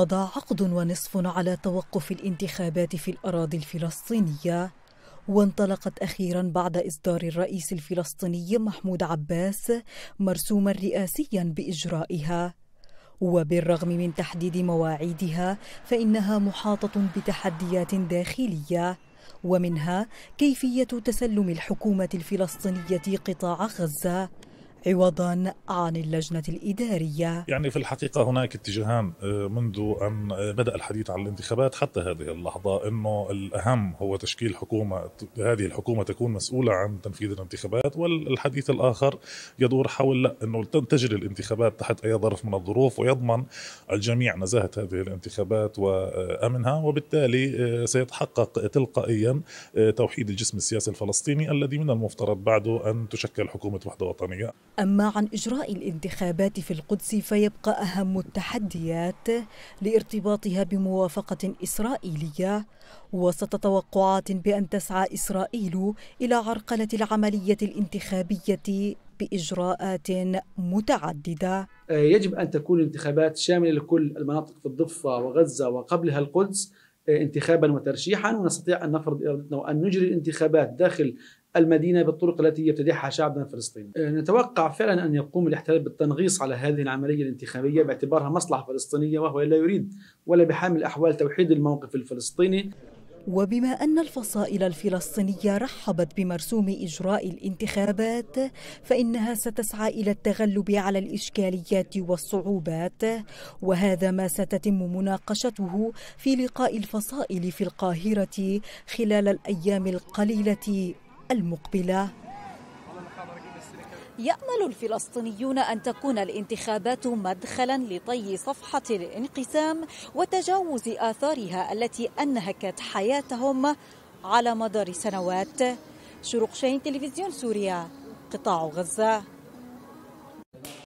مضى عقد ونصف على توقف الانتخابات في الأراضي الفلسطينية وانطلقت أخيرا بعد إصدار الرئيس الفلسطيني محمود عباس مرسوما رئاسيا بإجرائها وبالرغم من تحديد مواعيدها فإنها محاطة بتحديات داخلية ومنها كيفية تسلم الحكومة الفلسطينية قطاع غزة عوضا عن اللجنة الإدارية يعني في الحقيقة هناك اتجاهان آه، منذ أن آه، بدأ الحديث عن الانتخابات حتى هذه اللحظة أنه الأهم هو تشكيل حكومة هذه الحكومة تكون مسؤولة عن تنفيذ الانتخابات والحديث الآخر يدور حول لا أنه تجري الانتخابات تحت أي ظرف من الظروف ويضمن الجميع نزاهة هذه الانتخابات وأمنها وبالتالي آه، سيتحقق تلقائيا توحيد الجسم السياسي الفلسطيني الذي من المفترض بعده أن تشكل حكومة وحدة وطنية أما عن إجراء الانتخابات في القدس فيبقى أهم التحديات لارتباطها بموافقة إسرائيلية وسط توقعات بأن تسعى إسرائيل إلى عرقلة العملية الانتخابية بإجراءات متعددة آه، يجب أن تكون الانتخابات شاملة لكل المناطق في الضفة وغزة وقبلها القدس انتخابا وترشيحا ونستطيع أن نفرض إرادتنا وأن نجري الانتخابات داخل المدينة بالطرق التي يبتدعها شعبنا الفلسطيني آه، نتوقع فعلا أن يقوم الاحتلال بالتنغيص على هذه العملية الانتخابية باعتبارها مصلحة فلسطينية وهو لا يريد ولا بحامل الأحوال توحيد الموقف الفلسطيني وبما أن الفصائل الفلسطينية رحبت بمرسوم إجراء الانتخابات فإنها ستسعى إلى التغلب على الإشكاليات والصعوبات وهذا ما ستتم مناقشته في لقاء الفصائل في القاهرة خلال الأيام القليلة المقبله يامل الفلسطينيون ان تكون الانتخابات مدخلا لطي صفحه الانقسام وتجاوز اثارها التي انهكت حياتهم على مدار سنوات شروق شاهين تلفزيون سوريا قطاع غزه